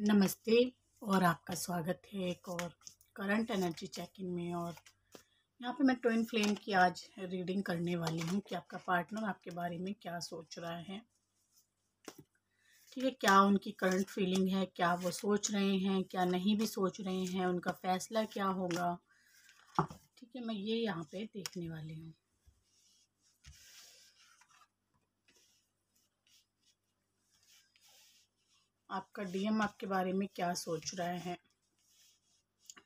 नमस्ते और आपका स्वागत है एक और करंट एनर्जी चेक इन में और यहाँ पे मैं ट्विन फ्लेम की आज रीडिंग करने वाली हूँ कि आपका पार्टनर आपके बारे में क्या सोच रहा है ठीक है क्या उनकी करंट फीलिंग है क्या वो सोच रहे हैं क्या नहीं भी सोच रहे हैं उनका फैसला क्या होगा ठीक है मैं ये यहाँ पे देखने वाली हूँ आपका डीएम आपके बारे में क्या सोच रहे हैं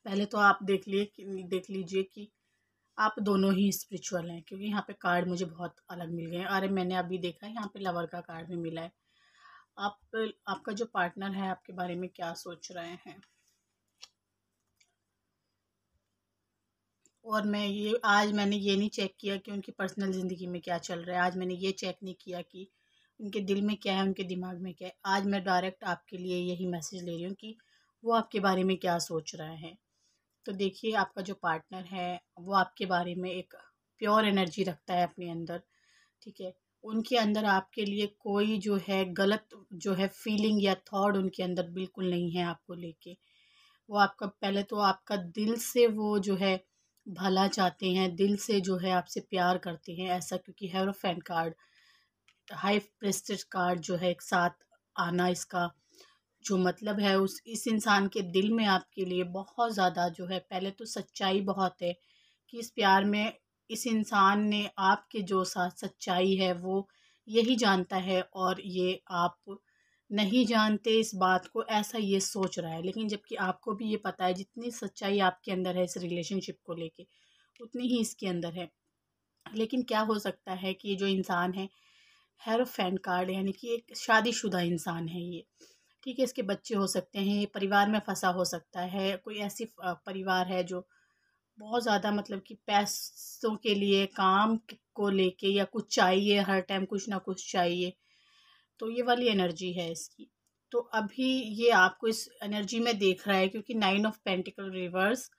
पहले तो आप देख लिए देख लीजिए कि आप दोनों ही स्पिरिचुअल हैं क्योंकि यहाँ पे कार्ड मुझे बहुत अलग मिल गए हैं अरे मैंने अभी देखा है यहाँ पे लवर का कार्ड भी मिला है आप आपका जो पार्टनर है आपके बारे में क्या सोच रहे हैं और मैं ये आज मैंने ये नहीं चेक किया कि उनकी पर्सनल ज़िंदगी में क्या चल रहा है आज मैंने ये चेक नहीं किया कि उनके दिल में क्या है उनके दिमाग में क्या है आज मैं डायरेक्ट आपके लिए यही मैसेज ले रही हूँ कि वो आपके बारे में क्या सोच रहा है तो देखिए आपका जो पार्टनर है वो आपके बारे में एक प्योर एनर्जी रखता है अपने अंदर ठीक है उनके अंदर आपके लिए कोई जो है गलत जो है फीलिंग या थॉट उनके अंदर बिल्कुल नहीं है आपको लेके वो आपका पहले तो आपका दिल से वो जो है भला चाहते हैं दिल से जो है आपसे प्यार करते हैं ऐसा क्योंकि fan card high prestige card जो है एक साथ आना इसका जो मतलब है उस इस इंसान के दिल में आपके लिए बहुत ज़्यादा जो है पहले तो सच्चाई बहुत है कि इस प्यार में इस इंसान ने आपके जो साथ सच्चाई है वो यही जानता है और ये आप नहीं जानते इस बात को ऐसा ये सोच रहा है लेकिन जबकि आपको भी ये पता है जितनी सच्चाई आपके अंदर है इस रिलेशनशिप को लेके उतनी ही इसके अंदर है लेकिन क्या हो सकता है कि ये जो इंसान है हेरफ एंड कार्ड यानी कि एक शादीशुदा इंसान है ये ठीक है इसके बच्चे हो सकते हैं ये परिवार में फंसा हो सकता है कोई ऐसी परिवार है जो बहुत ज़्यादा मतलब कि पैसों के लिए काम को लेके या कुछ चाहिए हर टाइम कुछ ना कुछ चाहिए तो ये वाली एनर्जी है इसकी तो अभी ये आपको इस एनर्जी में देख रहा है क्योंकि नाइन ऑफ पेंटिकल रिवर्स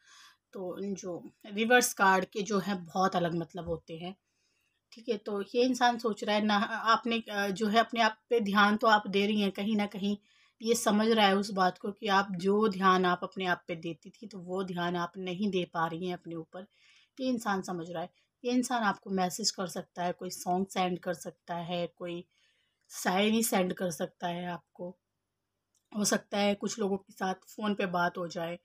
तो जो रिवर्स कार्ड के जो हैं बहुत अलग मतलब होते हैं ठीक है तो ये इंसान सोच रहा है ना आपने जो है अपने आप पे ध्यान तो आप दे रही हैं कहीं ना कहीं ये समझ रहा है उस बात को कि आप जो ध्यान आप अपने आप पे देती थी तो वो ध्यान आप नहीं दे पा रही हैं अपने ऊपर ये इंसान समझ रहा है ये इंसान आपको मैसेज कर सकता है कोई सॉन्ग सेंड कर सकता है कोई शायरी सेंड कर सकता है आपको हो सकता है कुछ लोगों के साथ फ़ोन पे बात हो जाए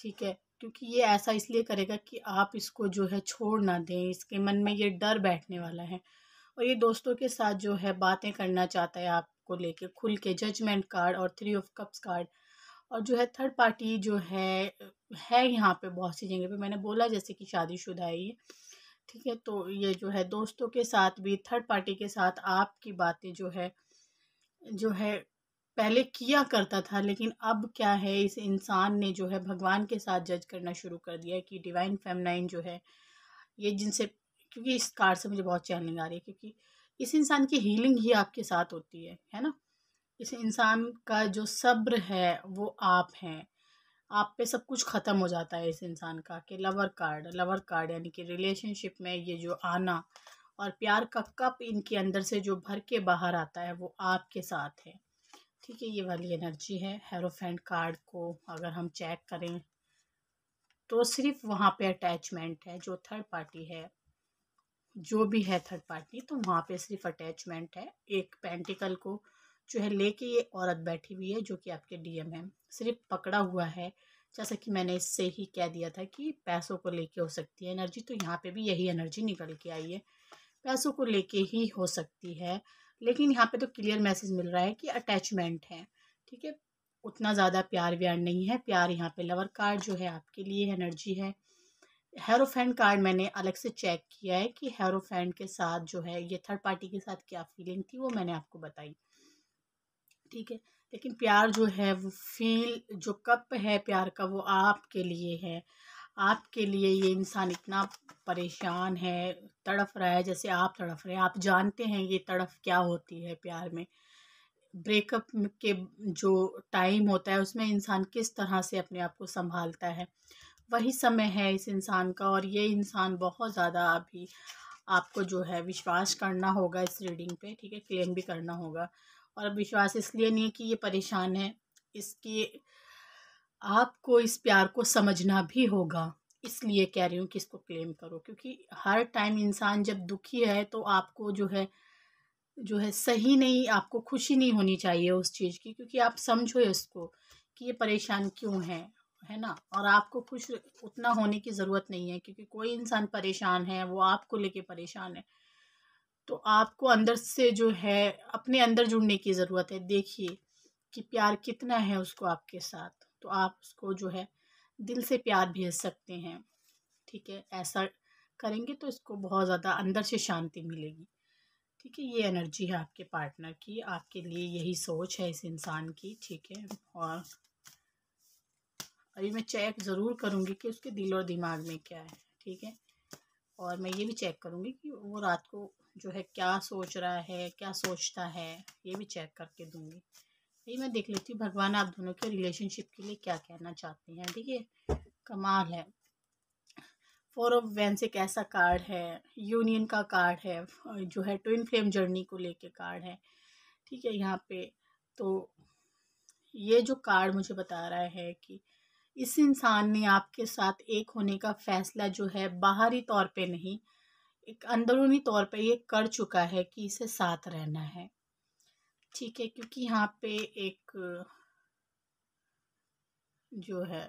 ठीक है क्योंकि ये ऐसा इसलिए करेगा कि आप इसको जो है छोड़ ना दें इसके मन में ये डर बैठने वाला है और ये दोस्तों के साथ जो है बातें करना चाहता है आपको लेके खुल के जजमेंट कार्ड और थ्री ऑफ कप्स कार्ड और जो है थर्ड पार्टी जो है है यहाँ पे बहुत सी जगह पे मैंने बोला जैसे कि शादीशुदा है ये ठीक है तो ये जो है दोस्तों के साथ भी थर्ड पार्टी के साथ आपकी बातें जो है जो है पहले किया करता था लेकिन अब क्या है इस इंसान ने जो है भगवान के साथ जज करना शुरू कर दिया कि डिवाइन फेमनाइन जो है ये जिनसे क्योंकि इस कार से मुझे बहुत चैलेंज आ रही है क्योंकि इस इंसान की हीलिंग ही आपके साथ होती है है ना इस इंसान का जो सब्र है वो आप हैं आप पे सब कुछ ख़त्म हो जाता है इस इंसान का कि लवर कार्ड लवर कार्ड यानी कि रिलेशनशिप में ये जो आना और प्यार का कप इनके अंदर से जो भर के बाहर आता है वो आपके साथ है ठीक है ये वाली एनर्जी है हेरोफेंट कार्ड को अगर हम चेक करें तो सिर्फ वहाँ पे अटैचमेंट है जो थर्ड पार्टी है जो भी है थर्ड पार्टी तो वहाँ पे सिर्फ अटैचमेंट है एक पेंटिकल को जो है लेके ये औरत बैठी हुई है जो कि आपके डीएम है सिर्फ पकड़ा हुआ है जैसा कि मैंने इससे ही कह दिया था कि पैसों को लेके हो सकती है एनर्जी तो यहाँ पे भी यही एनर्जी निकल के आई है पैसों को लेके ही हो सकती है लेकिन यहाँ पे तो क्लियर मैसेज मिल रहा है कि अटैचमेंट है ठीक है उतना ज़्यादा प्यार व्यार नहीं है प्यार यहाँ पे लवर कार्ड जो है आपके लिए एनर्जी है हेरोफेंड कार्ड मैंने अलग से चेक किया है कि हेरोफेंड के साथ जो है ये थर्ड पार्टी के साथ क्या फीलिंग थी वो मैंने आपको बताई ठीक है लेकिन प्यार जो है वो फील जो कप है प्यार का वो आपके लिए है आपके लिए ये इंसान इतना परेशान है तड़फ रहा है जैसे आप तड़फ रहे हैं आप जानते हैं ये तड़फ क्या होती है प्यार में ब्रेकअप के जो टाइम होता है उसमें इंसान किस तरह से अपने आप को संभालता है वही समय है इस इंसान का और ये इंसान बहुत ज़्यादा अभी आपको जो है विश्वास करना होगा इस रीडिंग पे ठीक है क्लेम भी करना होगा और विश्वास इसलिए नहीं है कि ये परेशान है इसकी आपको इस प्यार को समझना भी होगा इसलिए कह रही हूँ कि इसको क्लेम करो क्योंकि हर टाइम इंसान जब दुखी है तो आपको जो है जो है सही नहीं आपको खुशी नहीं होनी चाहिए उस चीज़ की क्योंकि आप समझो इसको कि ये परेशान क्यों है है ना और आपको खुश उतना होने की ज़रूरत नहीं है क्योंकि कोई इंसान परेशान है वो आपको लेके परेशान है तो आपको अंदर से जो है अपने अंदर जुड़ने की ज़रूरत है देखिए कि प्यार कितना है उसको आपके साथ तो आप उसको जो है दिल से प्यार भेज सकते हैं ठीक है ऐसा करेंगे तो इसको बहुत ज़्यादा अंदर से शांति मिलेगी ठीक है ये एनर्जी है आपके पार्टनर की आपके लिए यही सोच है इस इंसान की ठीक है और अभी मैं चेक ज़रूर करूँगी कि उसके दिल और दिमाग में क्या है ठीक है और मैं ये भी चेक करूँगी कि वो रात को जो है क्या सोच रहा है क्या सोचता है ये भी चेक करके दूँगी ये मैं देख लेती हूँ भगवान आप दोनों के रिलेशनशिप के लिए क्या कहना चाहते हैं देखिए कमाल है फोर ऑफ वेंस एक ऐसा कार्ड है यूनियन का कार्ड है जो है ट्विन फ्लेम जर्नी को लेके कार्ड है ठीक है यहाँ पे तो ये जो कार्ड मुझे बता रहा है कि इस इंसान ने आपके साथ एक होने का फैसला जो है बाहरी तौर पे नहीं एक अंदरूनी तौर पे ये कर चुका है कि इसे साथ रहना है ठीक है क्योंकि यहाँ पे एक जो है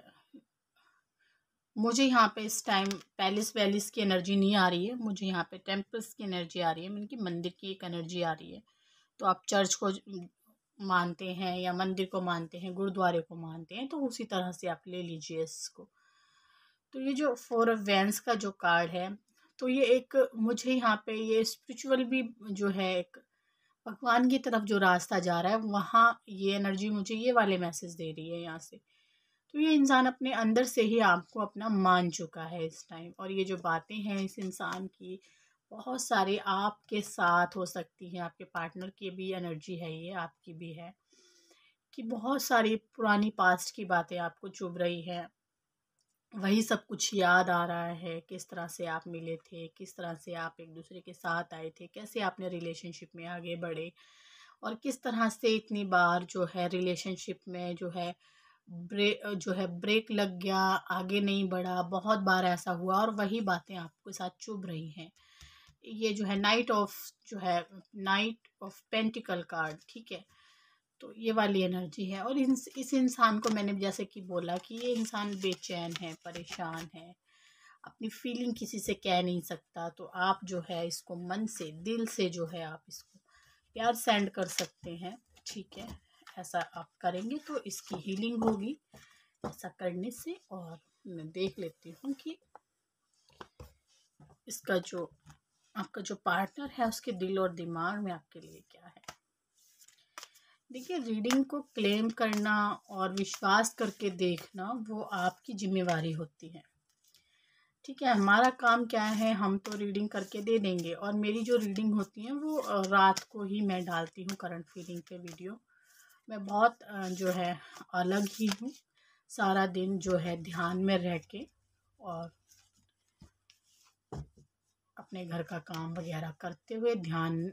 मुझे यहाँ पे इस टाइम पैलेस वैलिस की एनर्जी नहीं आ रही है मुझे यहाँ पे टेम्पल्स की एनर्जी आ रही है की मंदिर की एक एनर्जी आ रही है तो आप चर्च को मानते हैं या मंदिर को मानते हैं गुरुद्वारे को मानते हैं तो उसी तरह से आप ले लीजिए इसको तो ये जो फोर ऑफ वैंस का जो कार्ड है तो ये एक मुझे यहाँ पे ये स्पिरिचुअल भी जो है एक भगवान की तरफ जो रास्ता जा रहा है वहाँ ये एनर्जी मुझे ये वाले मैसेज दे रही है यहाँ से तो ये इंसान अपने अंदर से ही आपको अपना मान चुका है इस टाइम और ये जो बातें हैं इस इंसान की बहुत सारे आपके साथ हो सकती हैं आपके पार्टनर की भी एनर्जी है ये आपकी भी है कि बहुत सारी पुरानी पास्ट की बातें आपको चुभ रही हैं वही सब कुछ याद आ रहा है किस तरह से आप मिले थे किस तरह से आप एक दूसरे के साथ आए थे कैसे आपने रिलेशनशिप में आगे बढ़े और किस तरह से इतनी बार जो है रिलेशनशिप में जो है ब्रेक जो है ब्रेक लग गया आगे नहीं बढ़ा बहुत बार ऐसा हुआ और वही बातें आपके साथ चुभ रही हैं ये जो है नाइट ऑफ जो है नाइट ऑफ पेंटिकल कार्ड ठीक है तो ये वाली एनर्जी है और इन, इस इंसान को मैंने जैसे कि बोला कि ये इंसान बेचैन है परेशान है अपनी फीलिंग किसी से कह नहीं सकता तो आप जो है इसको मन से दिल से जो है आप इसको प्यार सेंड कर सकते हैं ठीक है ऐसा आप करेंगे तो इसकी हीलिंग होगी ऐसा करने से और मैं देख लेती हूँ कि इसका जो आपका जो पार्टनर है उसके दिल और दिमाग में आपके लिए क्या है देखिए रीडिंग को क्लेम करना और विश्वास करके देखना वो आपकी जिम्मेवारी होती है ठीक है हमारा काम क्या है हम तो रीडिंग करके दे देंगे और मेरी जो रीडिंग होती है वो रात को ही मैं डालती हूँ करंट फीलिंग पे वीडियो मैं बहुत जो है अलग ही हूँ सारा दिन जो है ध्यान में रह के और अपने घर का काम वगैरह करते हुए ध्यान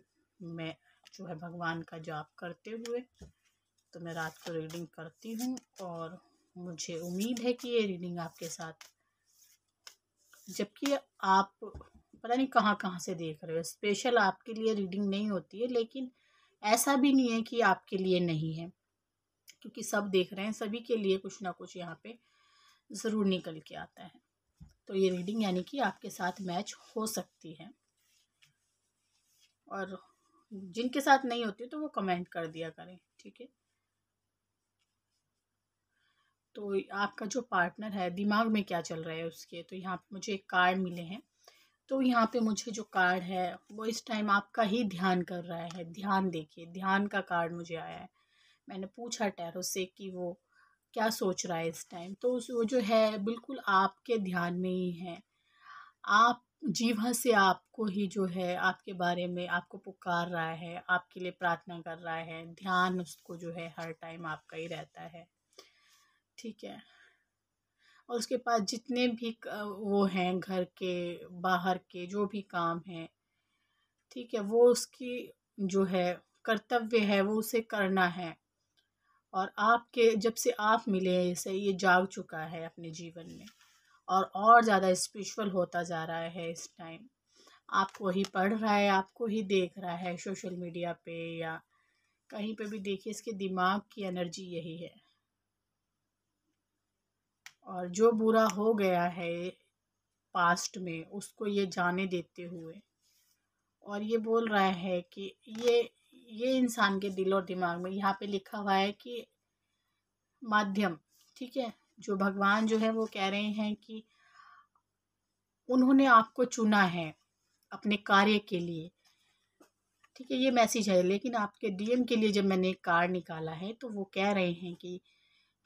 में जो है भगवान का जाप करते हुए तो मैं रात को रीडिंग करती हूँ और मुझे उम्मीद है कि ये रीडिंग आपके साथ जबकि आप पता नहीं कहाँ कहाँ से देख रहे हो स्पेशल आपके लिए रीडिंग नहीं होती है लेकिन ऐसा भी नहीं है कि आपके लिए नहीं है क्योंकि सब देख रहे हैं सभी के लिए कुछ ना कुछ यहाँ पे ज़रूर निकल के आता है तो ये रीडिंग यानी कि आपके साथ मैच हो सकती है और जिनके साथ नहीं होती तो वो कमेंट कर दिया करें ठीक है तो आपका जो पार्टनर है दिमाग में क्या चल रहा है उसके तो यहाँ पे मुझे एक कार्ड मिले हैं तो यहाँ पे मुझे जो कार्ड है वो इस टाइम आपका ही ध्यान कर रहा है ध्यान देखिए ध्यान का कार्ड मुझे आया है मैंने पूछा टैरो से कि वो क्या सोच रहा है इस टाइम तो उस वो जो है बिल्कुल आपके ध्यान में ही है आप जीवा से आपको ही जो है आपके बारे में आपको पुकार रहा है आपके लिए प्रार्थना कर रहा है ध्यान उसको जो है हर टाइम आपका ही रहता है ठीक है और उसके पास जितने भी वो हैं घर के बाहर के जो भी काम हैं ठीक है वो उसकी जो है कर्तव्य है वो उसे करना है और आपके जब से आप मिले हैं इसे ये जाग चुका है अपने जीवन में और और ज़्यादा स्पिरिचुअल होता जा रहा है इस टाइम आपको ही पढ़ रहा है आपको ही देख रहा है सोशल मीडिया पे या कहीं पे भी देखिए इसके दिमाग की एनर्जी यही है और जो बुरा हो गया है पास्ट में उसको ये जाने देते हुए और ये बोल रहा है कि ये ये इंसान के दिल और दिमाग में यहाँ पे लिखा हुआ है कि माध्यम ठीक है जो भगवान जो है वो कह रहे हैं कि उन्होंने आपको चुना है अपने कार्य के लिए ठीक है ये मैसेज है लेकिन आपके डीएम के लिए जब मैंने एक कार्ड निकाला है तो वो कह रहे हैं कि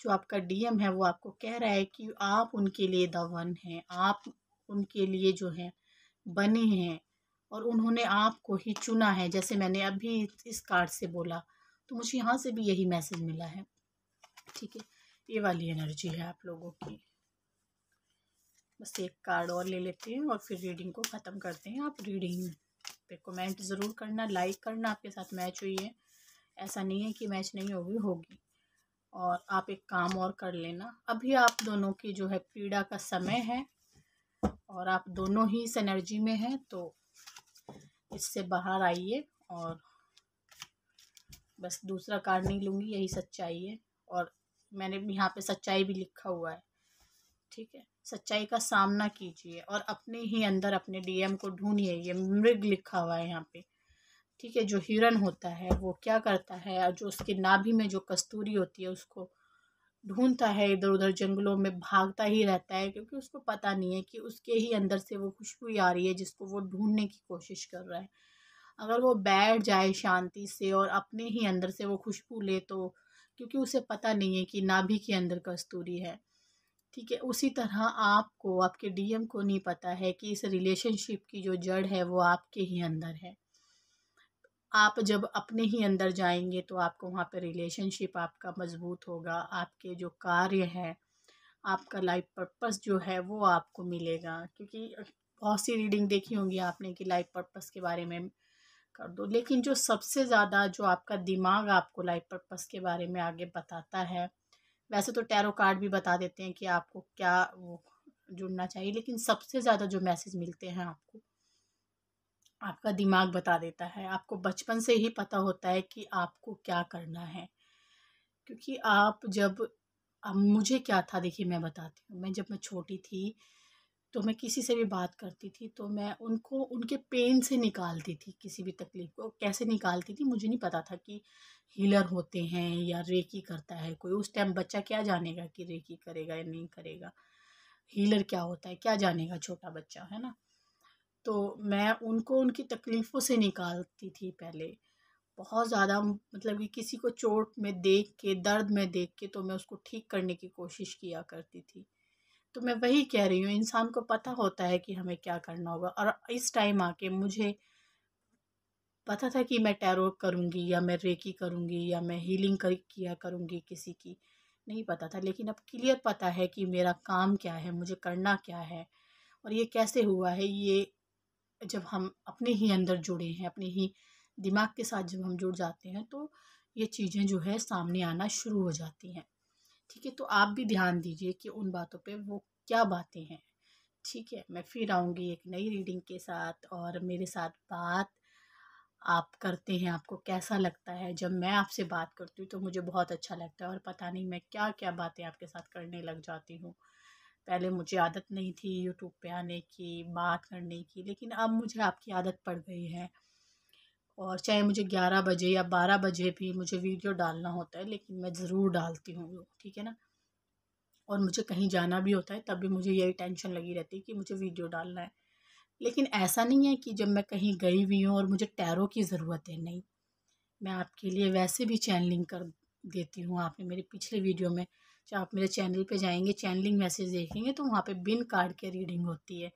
जो आपका डीएम है वो आपको कह रहा है कि आप उनके लिए द वन हैं आप उनके लिए जो है बने हैं और उन्होंने आपको ही चुना है जैसे मैंने अभी इस कार्ड से बोला तो मुझे यहाँ से भी यही मैसेज मिला है ठीक है ये वाली एनर्जी है आप लोगों की बस एक कार्ड और ले लेते हैं और फिर रीडिंग को ख़त्म करते हैं आप रीडिंग पे कमेंट ज़रूर करना लाइक करना आपके साथ मैच हुई है ऐसा नहीं है कि मैच नहीं होगी होगी और आप एक काम और कर लेना अभी आप दोनों की जो है पीड़ा का समय है और आप दोनों ही इस एनर्जी में हैं तो इससे बाहर आइए और बस दूसरा कार्ड नहीं लूँगी यही सच्चाई है और मैंने यहाँ पे सच्चाई भी लिखा हुआ है ठीक है सच्चाई का सामना कीजिए और अपने ही अंदर अपने डीएम को ढूंढिए ये मृग लिखा हुआ है यहाँ पे ठीक है जो हिरन होता है वो क्या करता है और जो उसके नाभि में जो कस्तूरी होती है उसको ढूंढता है इधर उधर जंगलों में भागता ही रहता है क्योंकि उसको पता नहीं है कि उसके ही अंदर से वो खुशबू आ रही है जिसको वो ढूंढने की कोशिश कर रहा है अगर वो बैठ जाए शांति से और अपने ही अंदर से वो खुशबू ले तो क्योंकि उसे पता नहीं है कि नाभि के अंदर कस्तूरी है ठीक है उसी तरह आपको आपके डीएम को नहीं पता है कि इस रिलेशनशिप की जो जड़ है वो आपके ही अंदर है आप जब अपने ही अंदर जाएंगे तो आपको वहाँ पर रिलेशनशिप आपका मजबूत होगा आपके जो कार्य है आपका लाइफ पर्पस जो है वो आपको मिलेगा क्योंकि बहुत सी रीडिंग देखी होंगी आपने कि लाइफ पर्पस के बारे में कर दो लेकिन जो सबसे ज़्यादा जो आपका दिमाग आपको लाइफ पर्पस के बारे में आगे बताता है वैसे तो टैरो कार्ड भी बता देते हैं कि आपको क्या वो जुड़ना चाहिए लेकिन सबसे ज़्यादा जो मैसेज मिलते हैं आपको आपका दिमाग बता देता है आपको बचपन से ही पता होता है कि आपको क्या करना है क्योंकि आप जब अब मुझे क्या था देखिए मैं बताती हूँ मैं जब मैं छोटी थी तो मैं किसी से भी बात करती थी तो मैं उनको उनके पेन से निकालती थी किसी भी तकलीफ़ को कैसे निकालती थी मुझे नहीं पता था कि हीलर होते हैं या रेकी करता है कोई उस टाइम बच्चा क्या जानेगा कि रेकी करेगा या नहीं करेगा हीलर क्या होता है क्या जानेगा छोटा बच्चा है ना तो मैं उनको उनकी तकलीफ़ों से निकालती थी पहले बहुत ज़्यादा मतलब कि किसी को चोट में देख के दर्द में देख के तो मैं उसको ठीक करने की कोशिश किया करती थी तो मैं वही कह रही हूँ इंसान को पता होता है कि हमें क्या करना होगा और इस टाइम आके मुझे पता था कि मैं टैरो करूँगी या मैं रेकी करूँगी या मैं हीलिंग कर किया करूँगी किसी की नहीं पता था लेकिन अब क्लियर पता है कि मेरा काम क्या है मुझे करना क्या है और ये कैसे हुआ है ये जब हम अपने ही अंदर जुड़े हैं अपने ही दिमाग के साथ जब हम जुड़ जाते हैं तो ये चीज़ें जो है सामने आना शुरू हो जाती हैं ठीक है तो आप भी ध्यान दीजिए कि उन बातों पे वो क्या बातें हैं ठीक है मैं फिर आऊँगी एक नई रीडिंग के साथ और मेरे साथ बात आप करते हैं आपको कैसा लगता है जब मैं आपसे बात करती हूँ तो मुझे बहुत अच्छा लगता है और पता नहीं मैं क्या क्या बातें आपके साथ करने लग जाती हूँ पहले मुझे आदत नहीं थी यूट्यूब पे आने की बात करने की लेकिन अब मुझे आपकी आदत पड़ गई है और चाहे मुझे ग्यारह बजे या बारह बजे भी मुझे वीडियो डालना होता है लेकिन मैं ज़रूर डालती हूँ वो ठीक है ना और मुझे कहीं जाना भी होता है तब भी मुझे यही टेंशन लगी रहती है कि मुझे वीडियो डालना है लेकिन ऐसा नहीं है कि जब मैं कहीं गई हुई हूँ और मुझे टैरों की ज़रूरत है नहीं मैं आपके लिए वैसे भी चैनलिंग कर देती हूँ आपने मेरे पिछले वीडियो में जब आप मेरे चैनल पे जाएंगे चैनलिंग मैसेज देखेंगे तो वहाँ पे बिन कार्ड के रीडिंग होती है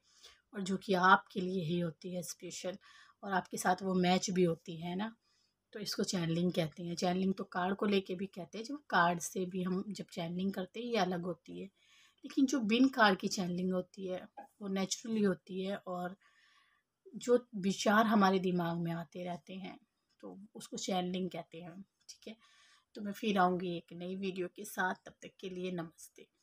और जो कि आपके लिए ही होती है स्पेशल और आपके साथ वो मैच भी होती है ना तो इसको चैनलिंग कहते हैं चैनलिंग तो कार्ड को लेके भी कहते हैं जब कार्ड से भी हम जब चैनलिंग करते हैं ये अलग होती है लेकिन जो बिन कार्ड की चैनलिंग होती है वो नेचुरली होती है और जो विचार हमारे दिमाग में आते रहते हैं तो उसको चैनलिंग कहते हैं ठीक है तो मैं फिर आऊँगी एक नई वीडियो के साथ तब तक के लिए नमस्ते